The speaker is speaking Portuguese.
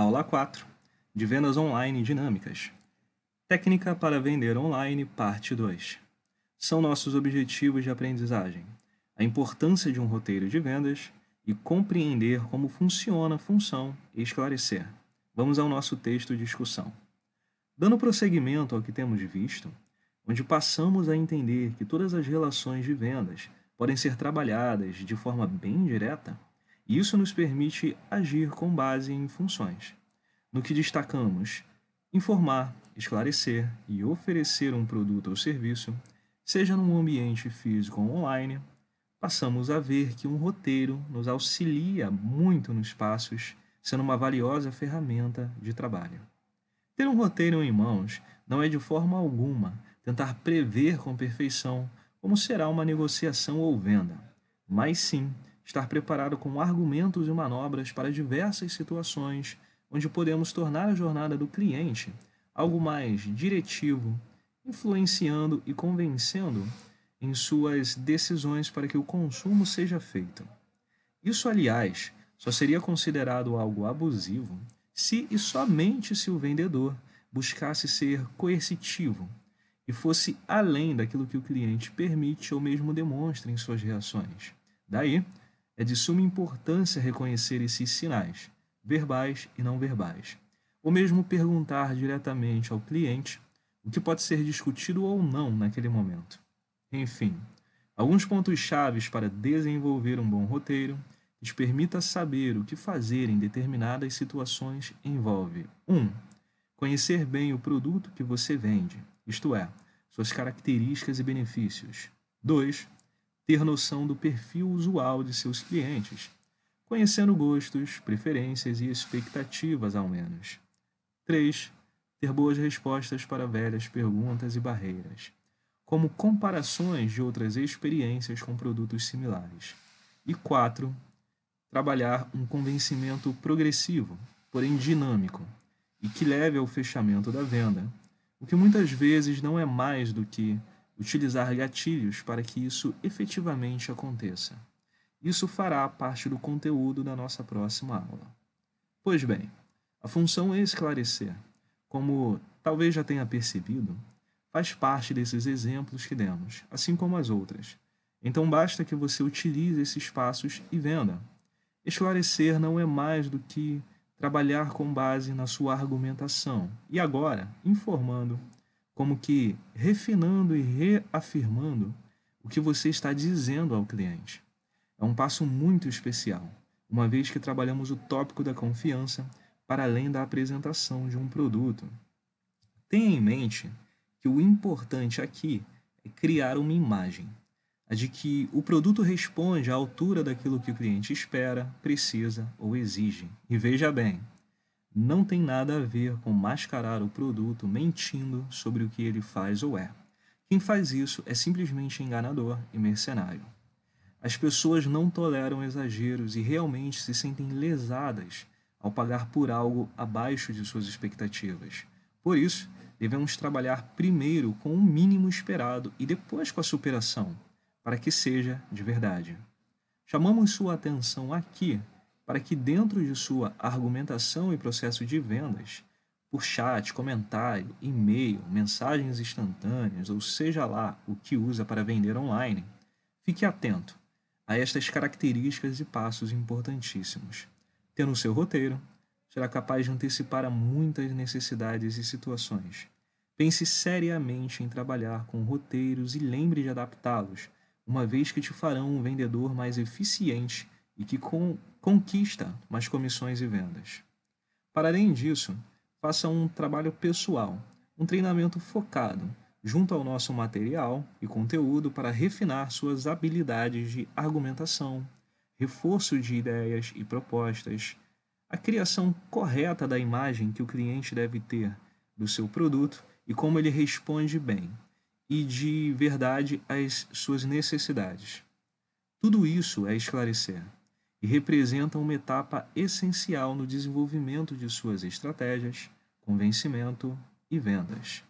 Aula 4 de Vendas Online Dinâmicas. Técnica para vender online, parte 2. São nossos objetivos de aprendizagem. A importância de um roteiro de vendas e compreender como funciona a função e esclarecer. Vamos ao nosso texto de discussão. Dando prosseguimento ao que temos visto, onde passamos a entender que todas as relações de vendas podem ser trabalhadas de forma bem direta, isso nos permite agir com base em funções, no que destacamos informar, esclarecer e oferecer um produto ou serviço, seja num ambiente físico ou online, passamos a ver que um roteiro nos auxilia muito nos passos, sendo uma valiosa ferramenta de trabalho. Ter um roteiro em mãos não é de forma alguma tentar prever com perfeição como será uma negociação ou venda, mas sim estar preparado com argumentos e manobras para diversas situações onde podemos tornar a jornada do cliente algo mais diretivo, influenciando e convencendo em suas decisões para que o consumo seja feito. Isso, aliás, só seria considerado algo abusivo se e somente se o vendedor buscasse ser coercitivo e fosse além daquilo que o cliente permite ou mesmo demonstra em suas reações. Daí, é de suma importância reconhecer esses sinais, verbais e não verbais, ou mesmo perguntar diretamente ao cliente o que pode ser discutido ou não naquele momento. Enfim, alguns pontos chave para desenvolver um bom roteiro que te permita saber o que fazer em determinadas situações envolve 1. Um, conhecer bem o produto que você vende, isto é, suas características e benefícios. 2 ter noção do perfil usual de seus clientes, conhecendo gostos, preferências e expectativas, ao menos. 3. Ter boas respostas para velhas perguntas e barreiras, como comparações de outras experiências com produtos similares. E 4. Trabalhar um convencimento progressivo, porém dinâmico, e que leve ao fechamento da venda, o que muitas vezes não é mais do que utilizar gatilhos para que isso efetivamente aconteça. Isso fará parte do conteúdo da nossa próxima aula. Pois bem, a função é esclarecer, como talvez já tenha percebido, faz parte desses exemplos que demos, assim como as outras. Então basta que você utilize esses passos e venda. Esclarecer não é mais do que trabalhar com base na sua argumentação e agora informando como que refinando e reafirmando o que você está dizendo ao cliente. É um passo muito especial, uma vez que trabalhamos o tópico da confiança para além da apresentação de um produto. Tenha em mente que o importante aqui é criar uma imagem, a de que o produto responde à altura daquilo que o cliente espera, precisa ou exige. E veja bem, não tem nada a ver com mascarar o produto mentindo sobre o que ele faz ou é. Quem faz isso é simplesmente enganador e mercenário. As pessoas não toleram exageros e realmente se sentem lesadas ao pagar por algo abaixo de suas expectativas. Por isso, devemos trabalhar primeiro com o mínimo esperado e depois com a superação, para que seja de verdade. Chamamos sua atenção aqui para que, dentro de sua argumentação e processo de vendas, por chat, comentário, e-mail, mensagens instantâneas, ou seja lá o que usa para vender online, fique atento a estas características e passos importantíssimos. Tendo seu roteiro, será capaz de antecipar a muitas necessidades e situações. Pense seriamente em trabalhar com roteiros e lembre de adaptá-los, uma vez que te farão um vendedor mais eficiente e que com, conquista mais comissões e vendas. Para além disso, faça um trabalho pessoal, um treinamento focado junto ao nosso material e conteúdo para refinar suas habilidades de argumentação, reforço de ideias e propostas, a criação correta da imagem que o cliente deve ter do seu produto e como ele responde bem e de verdade às suas necessidades. Tudo isso é esclarecer e representam uma etapa essencial no desenvolvimento de suas estratégias, convencimento e vendas.